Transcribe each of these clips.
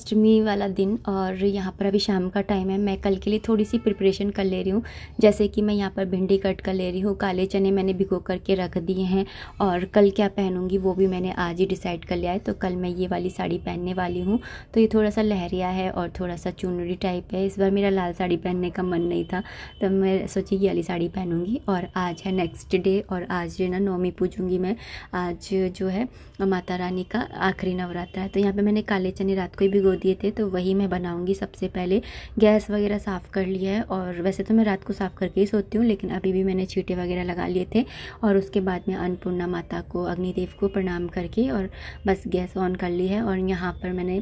अष्टमी वाला दिन और यहाँ पर अभी शाम का टाइम है मैं कल के लिए थोड़ी सी प्रिपरेशन कर ले रही हूँ जैसे कि मैं यहाँ पर भिंडी कट कर ले रही हूँ काले चने मैंने भिगो करके रख दिए हैं और कल क्या पहनूंगी वो भी मैंने आज ही डिसाइड कर लिया है तो कल मैं ये वाली साड़ी पहनने वाली हूँ तो ये थोड़ा सा लहरिया है और थोड़ा सा चुनरी टाइप है इस बार मेरा लाल साड़ी पहनने का मन नहीं था तो मैं सोची ये वाली साड़ी पहनूंगी और आज है नेक्स्ट डे और आज जो ना नौमी पूजूँगी मैं आज जो है माता रानी का आखिरी नवरात्र है तो यहाँ पर मैंने काले चने रात को ही भिगो भिगो दिए थे तो वही मैं बनाऊँगी सबसे पहले गैस वगैरह साफ़ कर लिया है और वैसे तो मैं रात को साफ़ करके ही सोती हूँ लेकिन अभी भी मैंने छीटे वगैरह लगा लिए थे और उसके बाद में अन्नपूर्णा माता को अग्निदेव को प्रणाम करके और बस गैस ऑन कर ली है और यहाँ पर मैंने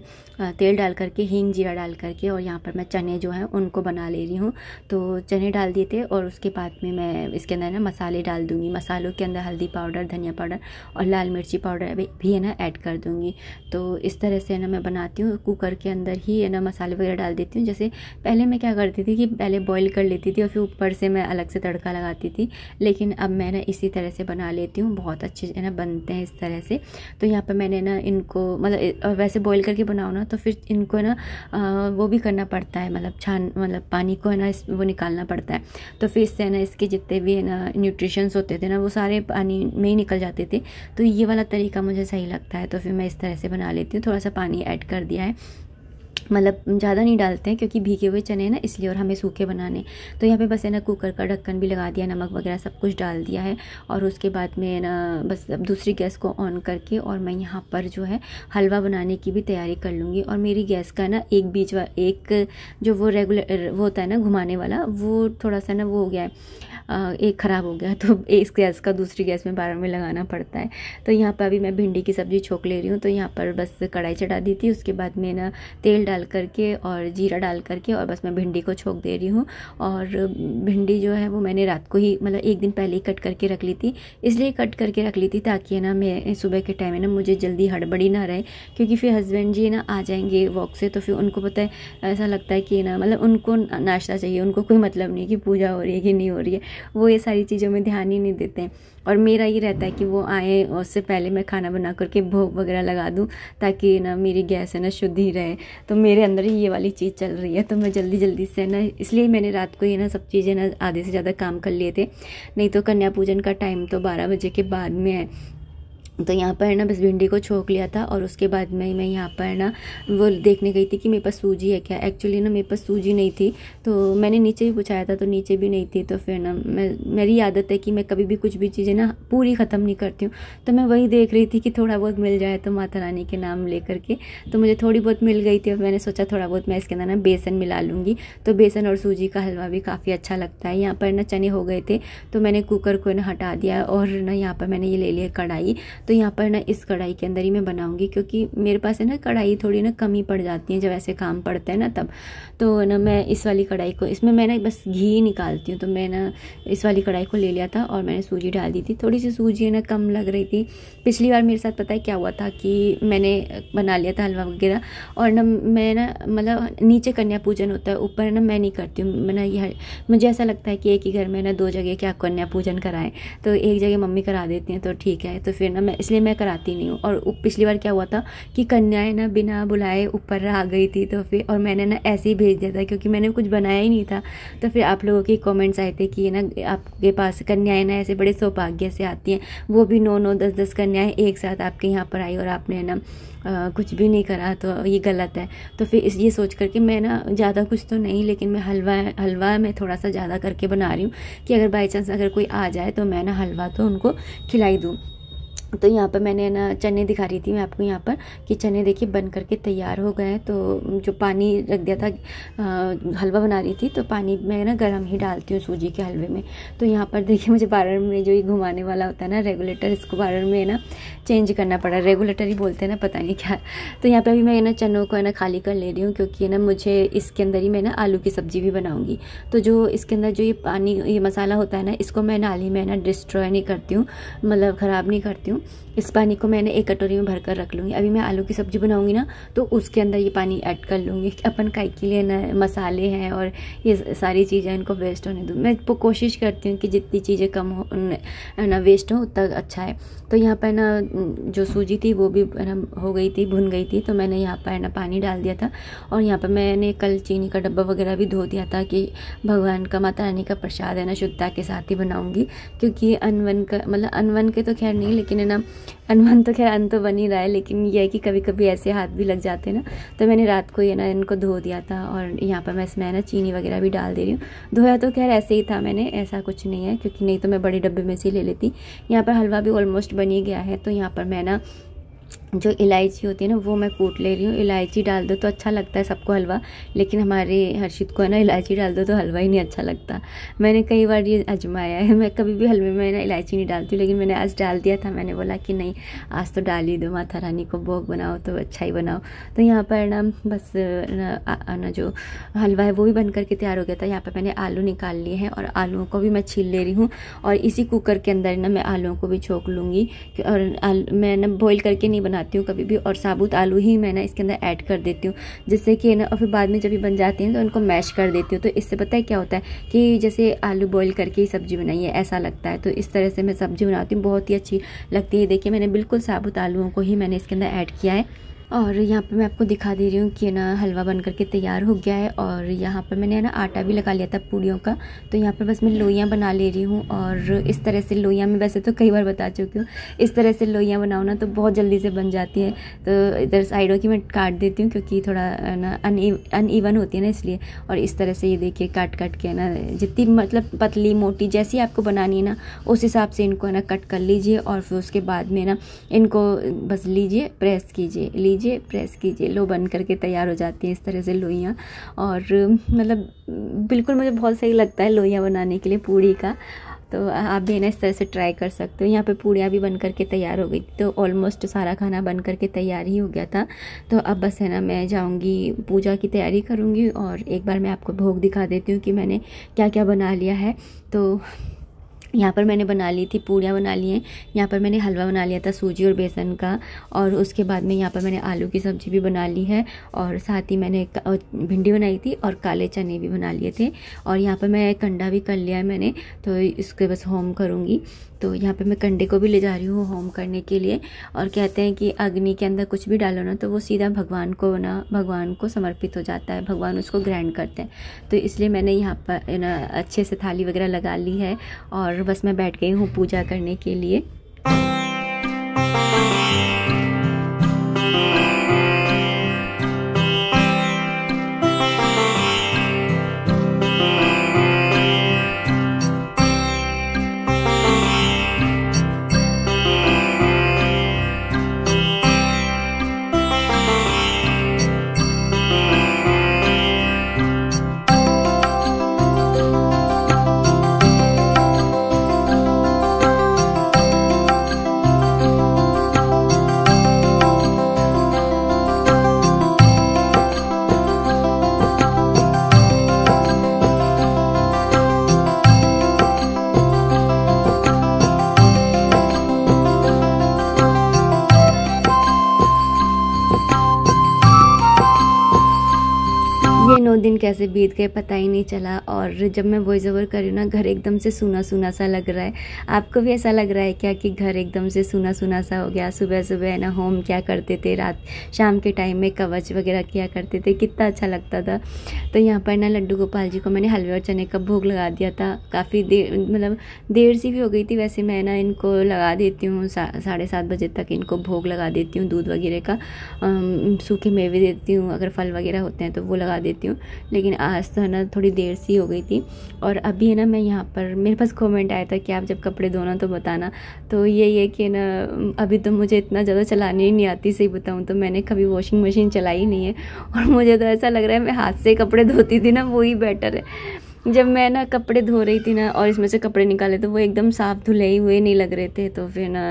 तेल डाल करके हींग जीरा डाल करके और यहाँ पर मैं चने जो हैं उनको बना ले रही हूँ तो चने डाल दिए थे और उसके बाद में मैं इसके अंदर ना मसाले डाल दूँगी मसालों के अंदर हल्दी पाउडर धनिया पाउडर और लाल मिर्ची पाउडर भी है ना ऐड कर दूँगी तो इस तरह से ना मैं बनाती हूँ कुकर के अंदर ही है ना मसाले वगैरह डाल देती हूँ जैसे पहले मैं क्या करती थी कि पहले बॉईल कर लेती थी और फिर ऊपर से मैं अलग से तड़का लगाती थी लेकिन अब मैं ना इसी तरह से बना लेती हूँ बहुत अच्छे है ना बनते हैं इस तरह से तो यहाँ पर मैंने ना इनको मतलब वैसे बॉयल करके बनाओ ना तो फिर इनको ना वो भी करना पड़ता है मतलब छान मतलब पानी को है ना वो निकालना पड़ता है तो फिर इससे ना इसके जितने भी है ना न्यूट्रिशंस होते थे ना वो सारे पानी में ही निकल जाते थे तो ये वाला तरीका मुझे सही लगता है तो फिर मैं इस तरह से बना लेती हूँ थोड़ा सा पानी ऐड कर दिया है मतलब ज़्यादा नहीं डालते हैं क्योंकि भीगे हुए चने हैं ना इसलिए और हमें सूखे बनाने तो यहाँ पे बस है ना कुकर का ढक्कन भी लगा दिया नमक वगैरह सब कुछ डाल दिया है और उसके बाद में ना बस अब दूसरी गैस को ऑन करके और मैं यहाँ पर जो है हलवा बनाने की भी तैयारी कर लूँगी और मेरी गैस का ना एक बीच एक जो वो रेगुलर वो होता है ना घुमाने वाला वो थोड़ा सा ना वो हो गया है एक ख़राब हो गया तो इस गैस का दूसरी गैस में बारह में लगाना पड़ता है तो यहाँ पर अभी मैं भिंडी की सब्ज़ी छोंक ले रही हूँ तो यहाँ पर बस कढ़ाई चढ़ा दी थी उसके बाद में ना तेल डाल करके और जीरा डाल करके और बस मैं भिंडी को छोंक दे रही हूँ और भिंडी जो है वो मैंने रात को ही मतलब एक दिन पहले ही कट करके रख ली थी इसलिए कट करके रख ली थी ताकि ना मैं सुबह के टाइम है ना मुझे जल्दी हड़बड़ी ना रहे क्योंकि फिर हस्बैंड जी ना आ जाएंगे वॉक से तो फिर उनको पता है ऐसा लगता है कि ना मतलब उनको नाश्ता चाहिए उनको कोई मतलब नहीं कि पूजा हो रही है कि नहीं हो रही है वो ये सारी चीज़ों में ध्यान ही नहीं देते हैं और मेरा ये रहता है कि वो आए उससे पहले मैं खाना बना करके भोग वगैरह लगा दूँ ताकि ना मेरी गैस है ना शुद्ध ही रहे तो मेरे अंदर ही ये वाली चीज़ चल रही है तो मैं जल्दी जल्दी से ना इसलिए मैंने रात को ये ना सब चीज़ें ना आधे से ज़्यादा काम कर लिए थे नहीं तो कन्या पूजन का टाइम तो बारह बजे के बाद में है तो यहाँ पर ना बस भिंडी को छोक लिया था और उसके बाद में मैं यहाँ पर ना वो देखने गई थी कि मेरे पास सूजी है क्या एक्चुअली ना मेरे पास सूजी नहीं थी तो मैंने नीचे भी पूछाया था तो नीचे भी नहीं थी तो फिर ना मैं मेरी आदत है कि मैं कभी भी कुछ भी चीज़ें ना पूरी ख़त्म नहीं करती हूँ तो मैं वही देख रही थी कि थोड़ा बहुत मिल जाए तो माता रानी के नाम ले करके तो मुझे थोड़ी बहुत मिल गई थी और मैंने सोचा थोड़ा बहुत मैं इसके अंदर ना बेसन मिला लूँगी तो बेसन और सूजी का हलवा भी काफ़ी अच्छा लगता है यहाँ पर ना चने हो गए थे तो मैंने कुकर को ना हटा दिया और ना यहाँ पर मैंने ये ले लिया कढ़ाई तो यहाँ पर ना इस कढ़ाई के अंदर ही मैं बनाऊँगी क्योंकि मेरे पास है ना कढ़ाई थोड़ी ना कमी पड़ जाती है जब ऐसे काम पड़ते हैं ना तब तो ना मैं इस वाली कढ़ाई को इसमें मैं ना बस घी निकालती हूँ तो मैं ना इस वाली कढ़ाई को ले लिया था और मैंने सूजी डाल दी थी थोड़ी सी सूजी है ना कम लग रही थी पिछली बार मेरे साथ पता है क्या हुआ था कि मैंने बना लिया था हलवा वगैरह और न मैं ना मतलब नीचे कन्या पूजन होता है ऊपर ना मैं नहीं करती हूँ मैं ना मुझे ऐसा लगता है कि एक ही घर में ना दो जगह क्या कन्या पूजन कराएं तो एक जगह मम्मी करा देती हैं तो ठीक है तो फिर ना मैं इसलिए मैं कराती नहीं हूँ और पिछली बार क्या हुआ था कि कन्याएं ना बिना बुलाए ऊपर आ गई थी तो फिर और मैंने ना ऐसे ही भेज दिया था क्योंकि मैंने कुछ बनाया ही नहीं था तो फिर आप लोगों के कमेंट्स आए थे कि ना आपके पास कन्याएं ना ऐसे बड़े सौभाग्य से आती हैं वो भी नौ नौ दस दस कन्याएँ एक साथ आपके यहाँ पर आई और आपने ना आ, कुछ भी नहीं करा तो ये गलत है तो फिर इस ये सोच करके मैं ना ज़्यादा कुछ तो नहीं लेकिन मैं हलवा हलवा मैं थोड़ा सा ज़्यादा करके बना रही हूँ कि अगर बाई चांस अगर कोई आ जाए तो मैं ना हलवा तो उनको खिलाई दूँ तो यहाँ पर मैंने ना चने दिखा रही थी मैं आपको यहाँ पर कि चने देखिए बन करके तैयार हो गए हैं तो जो पानी रख दिया था आ, हलवा बना रही थी तो पानी मैं ना गर्म ही डालती हूँ सूजी के हलवे में तो यहाँ पर देखिए मुझे बारर में जो ये घुमाने वाला होता है ना रेगुलेटर इसको बारर में ना चेंज करना पड़ा रेगुलेटर ही बोलते हैं ना पता नहीं क्या तो यहाँ पर अभी मैं ना चनों को है ना खाली कर ले रही हूँ क्योंकि ना मुझे इसके अंदर ही मैं ना आलू की सब्ज़ी भी बनाऊँगी तो जो इसके अंदर जो ये पानी ये मसाला होता है ना इसको मैं नाली में ना डिस्ट्रॉय नहीं करती हूँ मतलब ख़राब नहीं करती हूँ हूँ इस पानी को मैंने एक कटोरी में भर कर रख लूँगी अभी मैं आलू की सब्ज़ी बनाऊँगी ना तो उसके अंदर ये पानी ऐड कर लूँगी अपन काई के लिए ना मसाले हैं और ये सारी चीज़ें इनको वेस्ट होने दूँ मैं कोशिश करती हूँ कि जितनी चीज़ें कम हो ना वेस्ट हो उतना अच्छा है तो यहाँ पर ना जो सूजी थी वो भी ना हो गई थी भुन गई थी तो मैंने यहाँ पर ना पानी डाल दिया था और यहाँ पर मैंने कल चीनी का डब्बा वगैरह भी धो दिया था कि भगवान का माता रानी का प्रसाद है ना शुद्धता के साथ ही बनाऊँगी क्योंकि अनवन का मतलब अनवन के तो खैर नहीं लेकिन ना अनुमान तो खैर अन तो बन ही रहा है लेकिन यह है कि कभी कभी ऐसे हाथ भी लग जाते हैं ना तो मैंने रात को ये ना इनको धो दिया था और यहाँ पर मैं इसमें ना चीनी वगैरह भी डाल दे रही हूँ धोया तो खैर ऐसे ही था मैंने ऐसा कुछ नहीं है क्योंकि नहीं तो मैं बड़े डब्बे में से ले लेती यहाँ पर हलवा भी ऑलमोस्ट बन ही गया है तो यहाँ पर मैं ना जो इलायची होती है ना वो मैं कूट ले रही हूँ इलायची डाल दो तो अच्छा लगता है सबको हलवा लेकिन हमारे हर्षित को है ना इलायची डाल दो तो हलवा ही नहीं अच्छा लगता मैंने कई बार ये अजमाया है मैं कभी भी हलवे में ना इलायची नहीं डालती हूँ लेकिन मैंने आज डाल दिया था मैंने बोला कि नहीं आज तो डाल ही दो माथा रानी को भोग बनाओ तो अच्छा ही बनाओ तो यहाँ पर ना बस ना जो हलवा है वो भी बन करके तैयार हो गया था यहाँ पर मैंने आलू निकाल लिए हैं और आलूओं को भी मैं छील ले रही हूँ और इसी कुकर के अंदर ना मैं आलुओं को भी छोंक लूँगी और मैं ना बॉयल करके नहीं बना बनाती हूँ कभी भी और साबुत आलू ही मैं ना इसके अंदर ऐड कर देती हूँ जिससे कि ना और फिर बाद में जब ये बन जाती हैं तो इनको मैश कर देती हूँ तो इससे पता है क्या होता है कि जैसे आलू बॉयल करके ही सब्ज़ी बनाई है ऐसा लगता है तो इस तरह से मैं सब्ज़ी बनाती हूँ बहुत ही अच्छी लगती है देखिए मैंने बिल्कुल साबुत आलुओं को ही मैंने इसके अंदर ऐड किया है और यहाँ पे मैं आपको दिखा दे रही हूँ कि ना हलवा बन करके तैयार हो गया है और यहाँ पर मैंने ना आटा भी लगा लिया था पूड़ियों का तो यहाँ पर बस मैं लोइयाँ बना ले रही हूँ और इस तरह से लोइयाँ मैं वैसे तो कई बार बता चुकी हूँ इस तरह से लोइयाँ बनाओ ना तो बहुत जल्दी से बन जाती है तो इधर साइडों की मैं काट देती हूँ क्योंकि थोड़ा ना अन ईवन होती है ना इसलिए और इस तरह से ये देखिए काट काट के ना जितनी मतलब पतली मोटी जैसी आपको बनानी है ना उस हिसाब से इनको ना कट कर लीजिए और फिर उसके बाद में ना इनको बस लीजिए प्रेस कीजिए लीजिए कीजिए प्रेस कीजिए लो बन करके तैयार हो जाती हैं इस तरह से लोइयाँ और मतलब बिल्कुल मुझे बहुत सही लगता है लोइयाँ बनाने के लिए पूड़ी का तो आप भी है ना इस तरह से ट्राई कर सकते हो यहाँ पे पूड़ियाँ भी बन करके तैयार हो गई थी तो ऑलमोस्ट सारा खाना बन करके तैयार ही हो गया था तो अब बस है ना मैं जाऊँगी पूजा की तैयारी करूँगी और एक बार मैं आपको भोग दिखा देती हूँ कि मैंने क्या क्या बना लिया है तो यहाँ पर मैंने बना ली थी पूड़ियाँ बना ली हैं यहाँ पर मैंने हलवा बना लिया था सूजी और बेसन का और उसके बाद में यहाँ पर मैंने आलू की सब्ज़ी भी बना ली है और साथ ही मैंने भिंडी बनाई थी और काले चने भी बना लिए थे और यहाँ पर मैं कंडा भी कर लिया है मैंने तो इसके बस होम करूँगी तो यहाँ पे मैं कंडे को भी ले जा रही हूँ होम करने के लिए और कहते हैं कि अग्नि के अंदर कुछ भी डालो ना तो वो सीधा भगवान को ना भगवान को समर्पित हो जाता है भगवान उसको ग्रहण करते हैं तो इसलिए मैंने यहाँ पर ना अच्छे से थाली वगैरह लगा ली है और बस मैं बैठ गई हूँ पूजा करने के लिए ये नौ दिन कैसे बीत गए पता ही नहीं चला और जब मैं वॉइस ओवर कर रही हूँ ना घर एकदम से सूना सूना सा लग रहा है आपको भी ऐसा लग रहा है क्या कि घर एकदम से सुना सुना सा हो गया सुबह सुबह ना होम क्या करते थे रात शाम के टाइम में कवच वगैरह किया करते थे कितना अच्छा लगता था तो यहाँ पर ना लड्डू गोपाल जी को मैंने हलवे और चने का भोग लगा दिया था काफ़ी देर मतलब देर सी भी हो गई थी वैसे मैं ना इनको लगा देती हूँ साढ़े सात बजे तक इनको भोग लगा देती हूँ दूध वगैरह का सूखे मेवे देती हूँ अगर फल वगैरह होते हैं तो वो लगा देती हूँ हूँ लेकिन आज तो है ना थोड़ी देर सी हो गई थी और अभी है ना मैं यहाँ पर मेरे पास कमेंट आया था कि आप जब कपड़े धोना तो बताना तो यही है कि ना अभी तो मुझे इतना ज़्यादा चलाने ही नहीं आती सही बताऊँ तो मैंने कभी वॉशिंग मशीन चलाई नहीं है और मुझे तो ऐसा लग रहा है मैं हाथ से कपड़े धोती थी ना वो बेटर है जब मैं ना कपड़े धो रही थी ना और इसमें से कपड़े निकाले तो वो एकदम साफ धुले ही हुए नहीं लग रहे थे तो फिर ना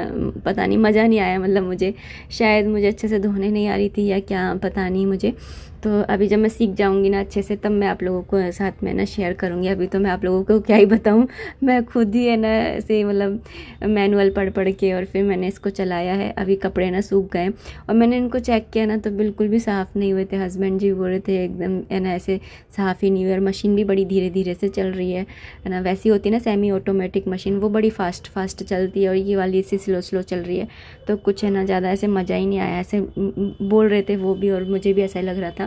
पता नहीं मज़ा नहीं आया मतलब मुझे शायद मुझे अच्छे से धोने नहीं आ रही थी या क्या पता नहीं मुझे तो अभी जब मैं सीख जाऊंगी ना अच्छे से तब मैं आप लोगों को साथ में ना शेयर करूंगी अभी तो मैं आप लोगों को क्या ही बताऊं मैं खुद ही है ना ऐसे मतलब मैनुअल पढ़ पढ़ के और फिर मैंने इसको चलाया है अभी कपड़े ना सूख गए और मैंने इनको चेक किया ना तो बिल्कुल भी साफ़ नहीं हुए थे हस्बैंड जी बोल रहे थे एकदम है ना ऐसे साफ़ ही नहीं हुए और मशीन भी बड़ी धीरे धीरे से चल रही है है ना वैसी होती ना सेमी ऑटोमेटिक मशीन वो बड़ी फास्ट फास्ट चलती है और ये वाली ऐसी स्लो स्लो चल रही है तो कुछ है ना ज़्यादा ऐसे मज़ा ही नहीं आया ऐसे बोल रहे थे वो भी और मुझे भी ऐसा लग रहा था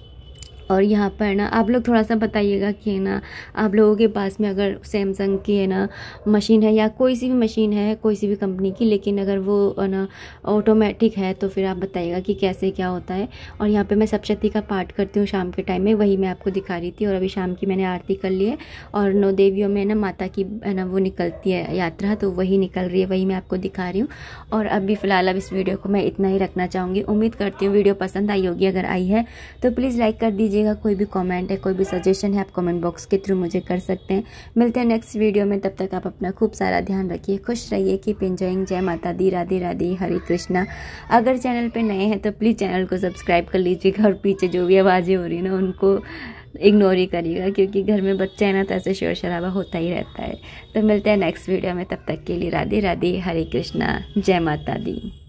और यहाँ पर ना आप लोग थोड़ा सा बताइएगा कि है ना आप लोगों के पास में अगर सैमसंग की है ना मशीन है या कोई सी भी मशीन है कोई सी भी कंपनी की लेकिन अगर वो ना ऑटोमेटिक है तो फिर आप बताइएगा कि कैसे क्या होता है और यहाँ पर मैं सप्शती का पाठ करती हूँ शाम के टाइम में वही मैं आपको दिखा रही थी और अभी शाम की मैंने आरती कर ली है और नौ देवियों में ना माता की है ना वो निकलती है यात्रा तो वही निकल रही है वही मैं आपको दिखा रही हूँ और अभी फ़िलहाल अब इस वीडियो को मैं इतना ही रखना चाहूँगी उम्मीद करती हूँ वीडियो पसंद आई होगी अगर आई है तो प्लीज़ लाइक कर दीजिए कीजिएगा कोई भी कमेंट है कोई भी सजेशन है आप कमेंट बॉक्स के थ्रू मुझे कर सकते हैं मिलते हैं नेक्स्ट वीडियो में तब तक आप अपना खूब सारा ध्यान रखिए खुश रहिए कीप एंजॉइंग जय माता दी राधे राधे हरे कृष्णा अगर चैनल पर नए हैं तो प्लीज़ चैनल को सब्सक्राइब कर लीजिएगा और पीछे जो भी आवाज़ें हो रही ना उनको इग्नोर ही करिएगा क्योंकि घर में बच्चा है ना तो ऐसे शोर शराबा होता ही रहता है तो मिलते हैं नेक्स्ट वीडियो में तब तक के लिए राधे राधे हरे कृष्णा जय माता दी